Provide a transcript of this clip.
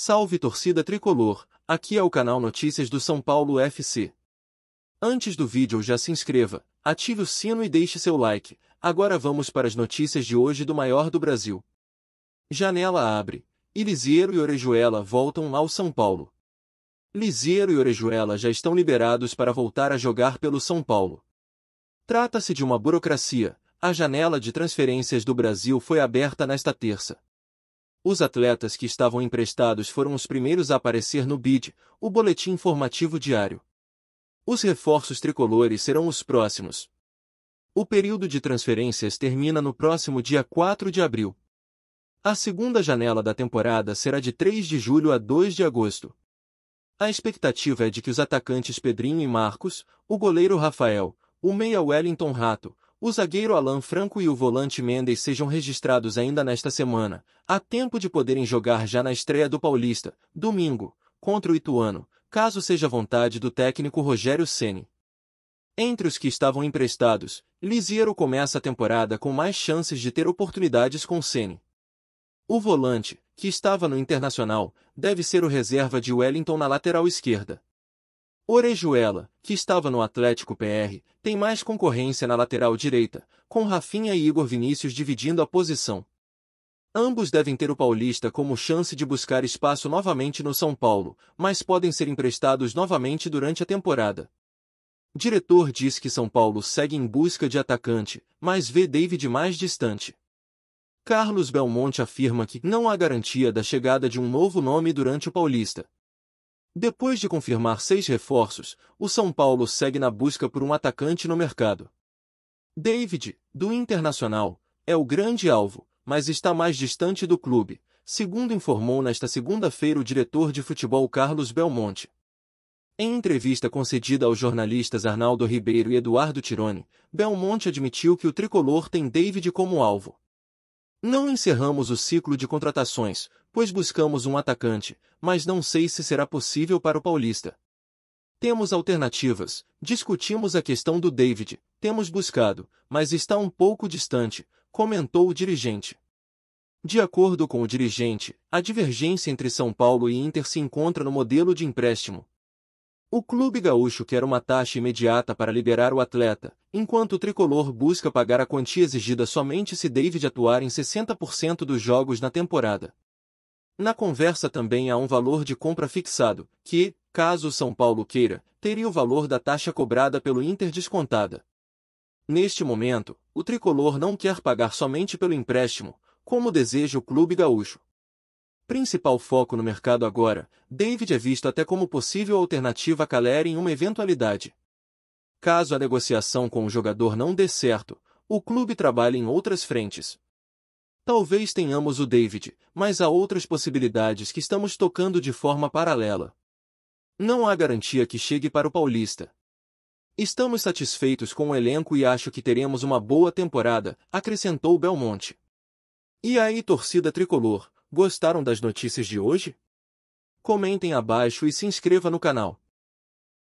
Salve torcida tricolor, aqui é o canal Notícias do São Paulo FC. Antes do vídeo já se inscreva, ative o sino e deixe seu like. Agora vamos para as notícias de hoje do maior do Brasil. Janela abre. E e Orejuela voltam ao São Paulo. Liseiro e Orejuela já estão liberados para voltar a jogar pelo São Paulo. Trata-se de uma burocracia. A janela de transferências do Brasil foi aberta nesta terça. Os atletas que estavam emprestados foram os primeiros a aparecer no BID, o Boletim Informativo Diário. Os reforços tricolores serão os próximos. O período de transferências termina no próximo dia 4 de abril. A segunda janela da temporada será de 3 de julho a 2 de agosto. A expectativa é de que os atacantes Pedrinho e Marcos, o goleiro Rafael, o meia Wellington Rato, o zagueiro Alan Franco e o volante Mendes sejam registrados ainda nesta semana, a tempo de poderem jogar já na estreia do Paulista, domingo, contra o Ituano, caso seja vontade do técnico Rogério Ceni. Entre os que estavam emprestados, Lisiero começa a temporada com mais chances de ter oportunidades com Ceni. O volante, que estava no Internacional, deve ser o reserva de Wellington na lateral esquerda. Orejuela, que estava no Atlético PR, tem mais concorrência na lateral direita, com Rafinha e Igor Vinícius dividindo a posição. Ambos devem ter o Paulista como chance de buscar espaço novamente no São Paulo, mas podem ser emprestados novamente durante a temporada. Diretor diz que São Paulo segue em busca de atacante, mas vê David mais distante. Carlos Belmonte afirma que não há garantia da chegada de um novo nome durante o Paulista, depois de confirmar seis reforços, o São Paulo segue na busca por um atacante no mercado. David, do Internacional, é o grande alvo, mas está mais distante do clube, segundo informou nesta segunda-feira o diretor de futebol Carlos Belmonte. Em entrevista concedida aos jornalistas Arnaldo Ribeiro e Eduardo Tironi, Belmonte admitiu que o tricolor tem David como alvo. Não encerramos o ciclo de contratações, pois buscamos um atacante, mas não sei se será possível para o Paulista. Temos alternativas, discutimos a questão do David, temos buscado, mas está um pouco distante, comentou o dirigente. De acordo com o dirigente, a divergência entre São Paulo e Inter se encontra no modelo de empréstimo. O clube gaúcho quer uma taxa imediata para liberar o atleta, enquanto o tricolor busca pagar a quantia exigida somente se David atuar em 60% dos jogos na temporada. Na conversa também há um valor de compra fixado, que, caso São Paulo queira, teria o valor da taxa cobrada pelo Inter descontada. Neste momento, o tricolor não quer pagar somente pelo empréstimo, como deseja o clube gaúcho. Principal foco no mercado agora, David é visto até como possível alternativa a Caleri em uma eventualidade. Caso a negociação com o jogador não dê certo, o clube trabalha em outras frentes, Talvez tenhamos o David, mas há outras possibilidades que estamos tocando de forma paralela. Não há garantia que chegue para o Paulista. Estamos satisfeitos com o elenco e acho que teremos uma boa temporada, acrescentou Belmonte. E aí, torcida tricolor, gostaram das notícias de hoje? Comentem abaixo e se inscreva no canal.